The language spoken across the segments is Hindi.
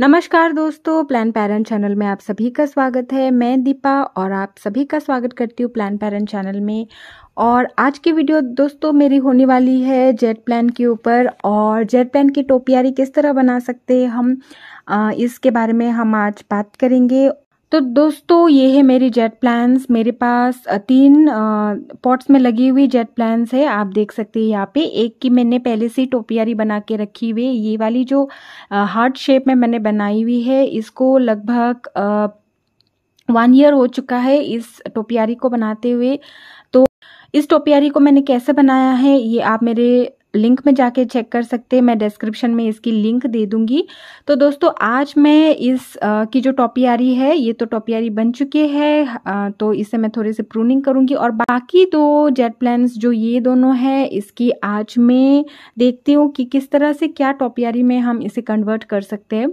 नमस्कार दोस्तों प्लान पेरेंट चैनल में आप सभी का स्वागत है मैं दीपा और आप सभी का स्वागत करती हूँ प्लान पेरेंट चैनल में और आज की वीडियो दोस्तों मेरी होने वाली है जेट प्लान के ऊपर और जेट प्लान की टोपियारी किस तरह बना सकते हैं हम इसके बारे में हम आज बात करेंगे तो दोस्तों ये है मेरी जेट प्लान्स मेरे पास तीन पॉट्स में लगी हुई जेट प्लान्स है आप देख सकते हैं यहाँ पे एक की मैंने पहले से टोपियारी बना के रखी हुई ये वाली जो हार्ट शेप में मैंने बनाई हुई है इसको लगभग वन ईयर हो चुका है इस टोपियारी को बनाते हुए तो इस टोपियारी को मैंने कैसे बनाया है ये आप मेरे लिंक में जाके चेक कर सकते हैं मैं डिस्क्रिप्शन में इसकी लिंक दे दूंगी तो दोस्तों आज मैं इस आ, की जो टॉपियारी है ये तो टॉपियारी बन चुके हैं तो इसे मैं थोड़े से प्रूनिंग करूंगी और बाकी दो जेट प्लान्स जो ये दोनों है इसकी आज मैं देखती हूँ कि किस तरह से क्या टॉपियारी में हम इसे कन्वर्ट कर सकते हैं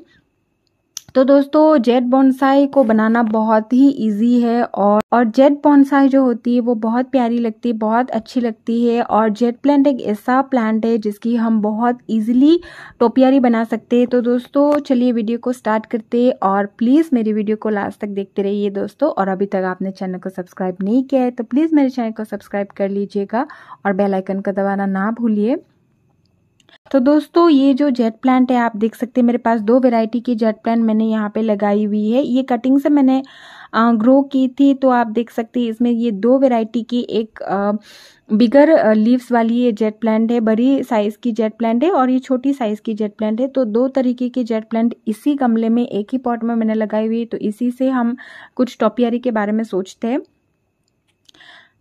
तो दोस्तों जेट बॉन्साई को बनाना बहुत ही इजी है और और जेट बॉन्साई जो होती है वो बहुत प्यारी लगती है बहुत अच्छी लगती है और जेट प्लांट एक ऐसा प्लांट है जिसकी हम बहुत इजीली टोपियारी बना सकते हैं तो दोस्तों चलिए वीडियो को स्टार्ट करते और प्लीज़ मेरी वीडियो को लास्ट तक देखते रहिए दोस्तों और अभी तक आपने चैनल को सब्सक्राइब नहीं किया है तो प्लीज़ मेरे चैनल को सब्सक्राइब कर लीजिएगा और बेलाइकन को दबाना ना भूलिए तो दोस्तों ये जो जेट प्लांट है आप देख सकते हैं मेरे पास दो वेराइटी की जेट प्लांट मैंने यहाँ पे लगाई हुई है ये कटिंग से मैंने ग्रो की थी तो आप देख सकते हैं इसमें ये दो वेराइटी की एक बिगर लीव्स वाली ये जेट प्लांट है बड़ी साइज़ की जेट प्लांट है और ये छोटी साइज़ की जेट प्लांट है तो दो तरीके की जेट प्लांट इसी गमले में एक ही पॉट में मैंने लगाई हुई है तो इसी से हम कुछ टॉपियारी के बारे में सोचते हैं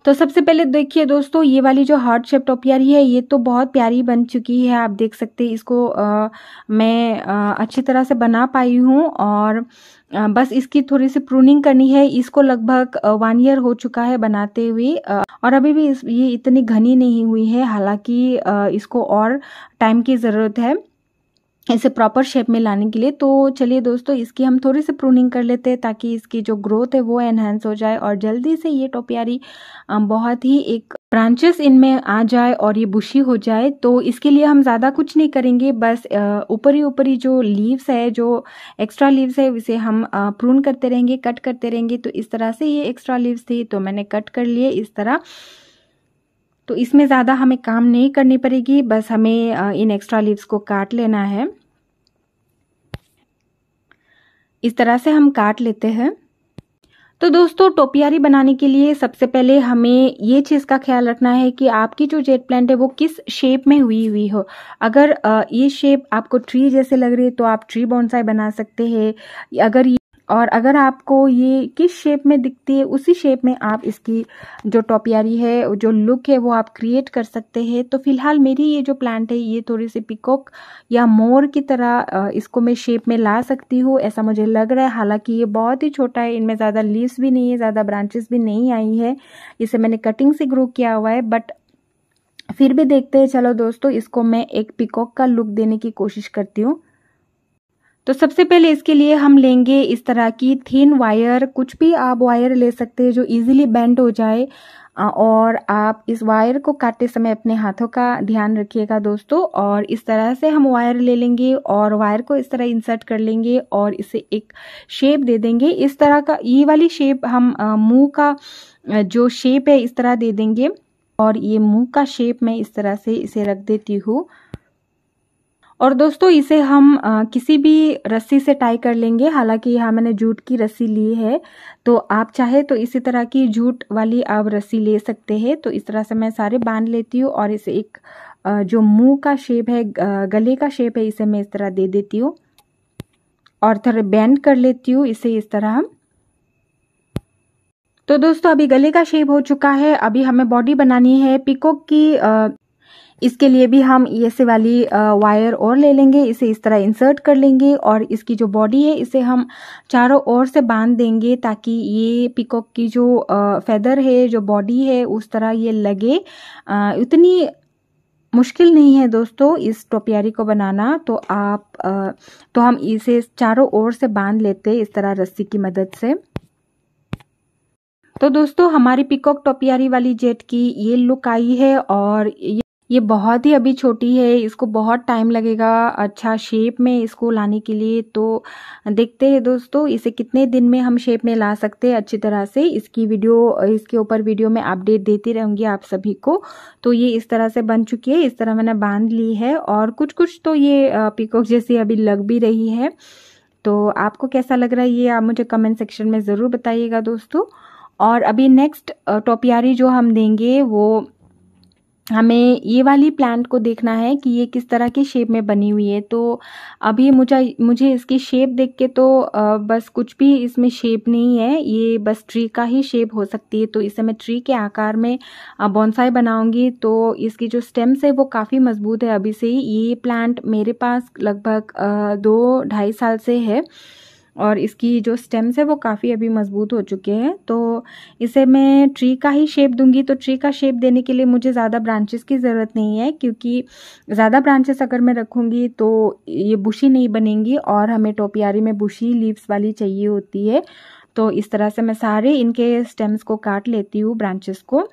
तो सबसे पहले देखिए दोस्तों ये वाली जो हार्ट शेप टोपियारी है ये तो बहुत प्यारी बन चुकी है आप देख सकते हैं इसको आ, मैं आ, अच्छी तरह से बना पाई हूँ और आ, बस इसकी थोड़ी सी प्रूनिंग करनी है इसको लगभग वन ईयर हो चुका है बनाते हुए और अभी भी इस ये इतनी घनी नहीं हुई है हालांकि इसको और टाइम की ज़रूरत है इसे प्रॉपर शेप में लाने के लिए तो चलिए दोस्तों इसकी हम थोड़ी सी प्रूनिंग कर लेते हैं ताकि इसकी जो ग्रोथ है वो एनहेंस हो जाए और जल्दी से ये टोपियारी बहुत ही एक ब्रांचेस इनमें आ जाए और ये बुशी हो जाए तो इसके लिए हम ज़्यादा कुछ नहीं करेंगे बस ऊपरी ऊपरी जो लीव्स है जो एक्स्ट्रा लीव्स है उसे हम प्रून करते रहेंगे कट करते रहेंगे तो इस तरह से ये एक्स्ट्रा लीव्स थी तो मैंने कट कर लिए इस तरह तो इसमें ज़्यादा हमें काम नहीं करनी पड़ेगी बस हमें इन एक्स्ट्रा लीव्स को काट लेना है इस तरह से हम काट लेते हैं तो दोस्तों टोपियारी बनाने के लिए सबसे पहले हमें ये चीज़ का ख्याल रखना है कि आपकी जो जेट प्लांट है वो किस शेप में हुई हुई हो अगर ये शेप आपको ट्री जैसे लग रही है तो आप ट्री बॉन्साई बना सकते हैं अगर और अगर आपको ये किस शेप में दिखती है उसी शेप में आप इसकी जो टॉपियारी है जो लुक है वो आप क्रिएट कर सकते हैं तो फिलहाल मेरी ये जो प्लांट है ये थोड़ी सी पिकॉक या मोर की तरह इसको मैं शेप में ला सकती हूँ ऐसा मुझे लग रहा है हालांकि ये बहुत ही छोटा है इनमें ज़्यादा लीव्स भी नहीं है ज़्यादा ब्रांचेस भी नहीं आई है इसे मैंने कटिंग से ग्रो किया हुआ है बट फिर भी देखते हैं चलो दोस्तों इसको मैं एक पिकॉक का लुक देने की कोशिश करती हूँ तो सबसे पहले इसके लिए हम लेंगे इस तरह की थिन वायर कुछ भी आप वायर ले सकते हैं जो इजीली बेंड हो जाए और आप इस वायर को काटते समय अपने हाथों का ध्यान रखिएगा दोस्तों और इस तरह से हम वायर ले लेंगे और वायर को इस तरह इंसर्ट कर लेंगे और इसे एक शेप दे देंगे इस तरह का ये वाली शेप हम मुंह का जो शेप है इस तरह दे देंगे और ये मुंह का शेप मैं इस तरह से इसे रख देती हूँ और दोस्तों इसे हम आ, किसी भी रस्सी से टाई कर लेंगे हालांकि यहाँ मैंने जूट की रस्सी ली है तो आप चाहे तो इसी तरह की जूट वाली आप रस्सी ले सकते हैं तो इस तरह से मैं सारे बांध लेती हूँ और इसे एक आ, जो मुंह का शेप है गले का शेप है इसे मैं इस तरह दे देती हूँ और थर बैंड कर लेती हूँ इसे इस तरह हम तो दोस्तों अभी गले का शेप हो चुका है अभी हमें बॉडी बनानी है पिकोक की इसके लिए भी हम ई e वाली वायर और ले लेंगे इसे इस तरह इंसर्ट कर लेंगे और इसकी जो बॉडी है इसे हम चारों ओर से बांध देंगे ताकि ये पिकॉक की जो फेदर है जो बॉडी है उस तरह ये लगे उतनी मुश्किल नहीं है दोस्तों इस टोपियारी को बनाना तो आप तो हम इसे चारों ओर से बांध लेते इस तरह रस्सी की मदद से तो दोस्तों हमारी पिकॉक टोपियारी वाली जेट की ये लुक आई है और ये ये बहुत ही अभी छोटी है इसको बहुत टाइम लगेगा अच्छा शेप में इसको लाने के लिए तो देखते हैं दोस्तों इसे कितने दिन में हम शेप में ला सकते हैं अच्छी तरह से इसकी वीडियो इसके ऊपर वीडियो में अपडेट देती रहूँगी आप सभी को तो ये इस तरह से बन चुकी है इस तरह मैंने बांध ली है और कुछ कुछ तो ये पिकॉक जैसी अभी लग भी रही है तो आपको कैसा लग रहा है ये आप मुझे कमेंट सेक्शन में ज़रूर बताइएगा दोस्तों और अभी नेक्स्ट टोपियारी जो हम देंगे वो हमें ये वाली प्लांट को देखना है कि ये किस तरह के शेप में बनी हुई है तो अभी मुझे मुझे इसकी शेप देख के तो बस कुछ भी इसमें शेप नहीं है ये बस ट्री का ही शेप हो सकती है तो इसे मैं ट्री के आकार में बॉन्साई बनाऊंगी तो इसकी जो स्टेम्स है वो काफ़ी मजबूत है अभी से ही ये प्लांट मेरे पास लगभग दो ढाई साल से है और इसकी जो स्टेम्स है वो काफ़ी अभी मज़बूत हो चुके हैं तो इसे मैं ट्री का ही शेप दूंगी तो ट्री का शेप देने के लिए मुझे ज़्यादा ब्रांचेस की ज़रूरत नहीं है क्योंकि ज़्यादा ब्रांचेस अगर मैं रखूँगी तो ये बुशी नहीं बनेंगी और हमें टोपियारी में बुशी लीव्स वाली चाहिए होती है तो इस तरह से मैं सारे इनके स्टेम्स को काट लेती हूँ ब्रांचेस को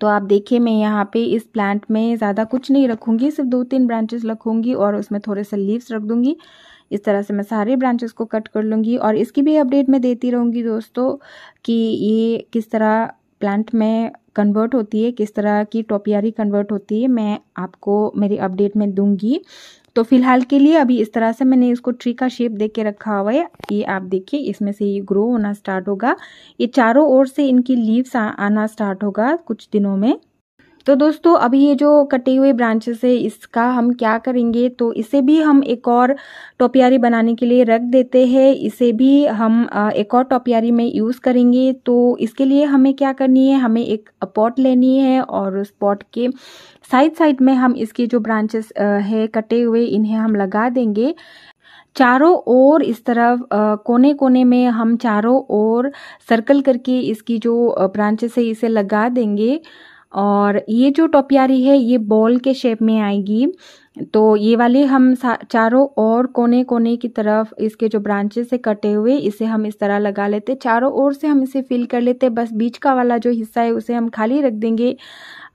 तो आप देखिए मैं यहाँ पे इस प्लांट में ज़्यादा कुछ नहीं रखूँगी सिर्फ दो तीन ब्रांचेस रखूँगी और उसमें थोड़े से लीव्स रख दूँगी इस तरह से मैं सारे ब्रांचेस को कट कर लूँगी और इसकी भी अपडेट मैं देती रहूँगी दोस्तों कि ये किस तरह प्लांट में कन्वर्ट होती है किस तरह की टोपियारी कन्वर्ट होती है मैं आपको मेरी अपडेट में दूंगी तो फिलहाल के लिए अभी इस तरह से मैंने इसको ट्री का शेप देके के रखा हुआ है ये आप देखिए इसमें से ये ग्रो होना स्टार्ट होगा ये चारों ओर से इनकी लीव्स आना स्टार्ट होगा कुछ दिनों में तो दोस्तों अभी ये जो कटे हुए ब्रांचेस है इसका हम क्या करेंगे तो इसे भी हम एक और टोपियारी बनाने के लिए रख देते हैं इसे भी हम एक और टोपियारी में यूज़ करेंगे तो इसके लिए हमें क्या करनी है हमें एक पॉट लेनी है और उस पॉट के साइड साइड में हम इसके जो ब्रांचेस है कटे हुए इन्हें हम लगा देंगे चारों ओर इस तरफ कोने कोने में हम चारों ओर सर्कल करके इसकी जो ब्रांचेस है इसे लगा देंगे और ये जो टोपियारी है ये बॉल के शेप में आएगी तो ये वाले हम चारों ओर कोने कोने की तरफ इसके जो ब्रांचेस से कटे हुए इसे हम इस तरह लगा लेते चारों ओर से हम इसे फिल कर लेते बस बीच का वाला जो हिस्सा है उसे हम खाली रख देंगे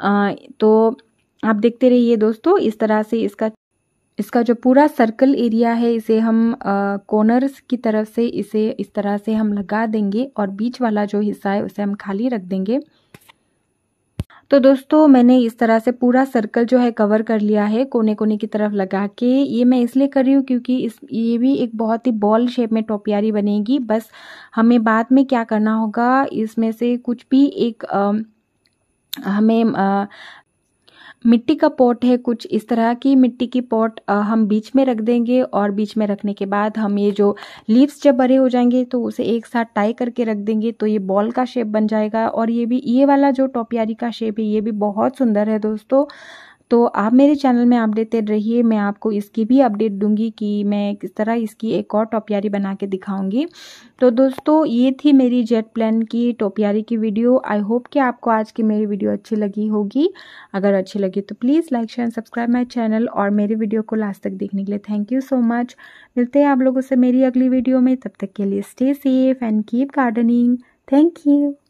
आ, तो आप देखते रहिए दोस्तों इस तरह से इसका इसका जो पूरा सर्कल एरिया है इसे हम कॉर्नर्स की तरफ से इसे इस तरह से हम लगा देंगे और बीच वाला जो हिस्सा है उसे हम खाली रख देंगे तो दोस्तों मैंने इस तरह से पूरा सर्कल जो है कवर कर लिया है कोने कोने की तरफ लगा के ये मैं इसलिए कर रही हूँ क्योंकि इस ये भी एक बहुत ही बॉल शेप में टोपियारी बनेगी बस हमें बाद में क्या करना होगा इसमें से कुछ भी एक आ, हमें मिट्टी का पॉट है कुछ इस तरह की मिट्टी की पॉट हम बीच में रख देंगे और बीच में रखने के बाद हम ये जो लीव्स जब भरे हो जाएंगे तो उसे एक साथ टाई करके रख देंगे तो ये बॉल का शेप बन जाएगा और ये भी ये वाला जो टोपियारी का शेप है ये भी बहुत सुंदर है दोस्तों तो आप मेरे चैनल में अपडेटेड रहिए मैं आपको इसकी भी अपडेट दूंगी कि मैं किस तरह इसकी एक और टोपियारी बना के दिखाऊंगी तो दोस्तों ये थी मेरी जेट प्लान की टोपियारी की वीडियो आई होप कि आपको आज की मेरी वीडियो अच्छी लगी होगी अगर अच्छी लगी तो please like share subscribe my channel और मेरी वीडियो को लास्ट तक देखने के लिए थैंक यू सो मच मिलते हैं आप लोगों से मेरी अगली वीडियो में तब तक के लिए stay safe and keep gardening thank you